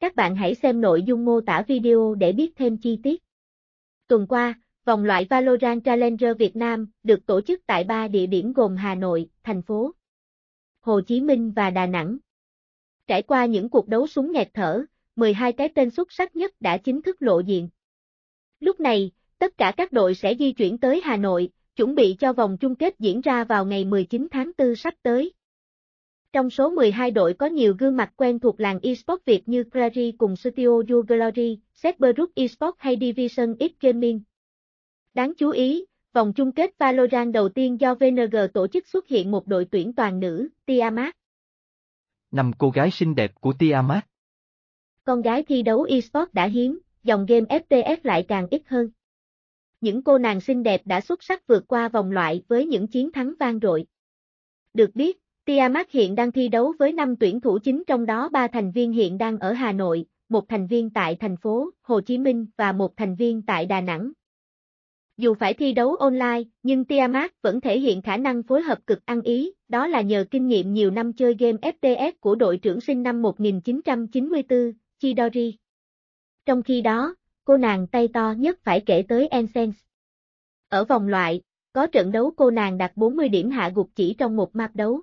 Các bạn hãy xem nội dung mô tả video để biết thêm chi tiết. Tuần qua, vòng loại Valorant Challenger Việt Nam được tổ chức tại 3 địa điểm gồm Hà Nội, thành phố Hồ Chí Minh và Đà Nẵng. Trải qua những cuộc đấu súng nghẹt thở, 12 cái tên xuất sắc nhất đã chính thức lộ diện. Lúc này, tất cả các đội sẽ di chuyển tới Hà Nội, chuẩn bị cho vòng chung kết diễn ra vào ngày 19 tháng 4 sắp tới. Trong số 12 đội có nhiều gương mặt quen thuộc làng eSports Việt như Clary cùng Studio U Glory, Setberus eSports hay Division X Gaming. Đáng chú ý, vòng chung kết Valorant đầu tiên do VNG tổ chức xuất hiện một đội tuyển toàn nữ, Tiamat. Năm cô gái xinh đẹp của Tiamat. Con gái thi đấu eSports đã hiếm, dòng game FTS lại càng ít hơn. Những cô nàng xinh đẹp đã xuất sắc vượt qua vòng loại với những chiến thắng vang dội. Được biết, Tiamat hiện đang thi đấu với 5 tuyển thủ chính trong đó 3 thành viên hiện đang ở Hà Nội, một thành viên tại thành phố Hồ Chí Minh và một thành viên tại Đà Nẵng. Dù phải thi đấu online, nhưng Tiamat vẫn thể hiện khả năng phối hợp cực ăn ý, đó là nhờ kinh nghiệm nhiều năm chơi game FPS của đội trưởng sinh năm 1994, Chidori. Trong khi đó, cô nàng tay to nhất phải kể tới Ensense. Ở vòng loại, có trận đấu cô nàng đạt 40 điểm hạ gục chỉ trong một map đấu.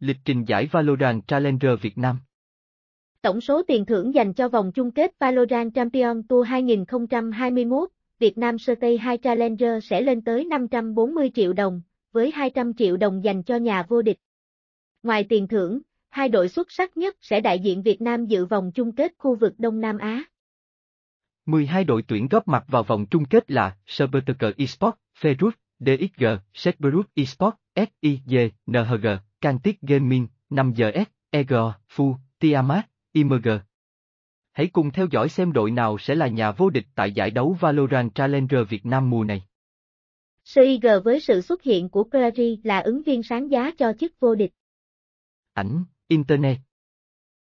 Lịch trình giải Valorant Challenger Việt Nam Tổng số tiền thưởng dành cho vòng chung kết Valorant Champion Tour 2021, Việt Nam Survey 2 Challenger sẽ lên tới 540 triệu đồng, với 200 triệu đồng dành cho nhà vô địch. Ngoài tiền thưởng, hai đội xuất sắc nhất sẽ đại diện Việt Nam dự vòng chung kết khu vực Đông Nam Á. 12 đội tuyển góp mặt vào vòng chung kết là Serbertker Esports, Ferrus, DXG, Setberus Esports, SIG, NHG, Cantic Gaming, 5GS, EG, Fu, Tiamat, IMG. Hãy cùng theo dõi xem đội nào sẽ là nhà vô địch tại giải đấu Valorant Challenger Việt Nam mùa này. SIG với sự xuất hiện của Clary là ứng viên sáng giá cho chức vô địch. Ảnh, Internet.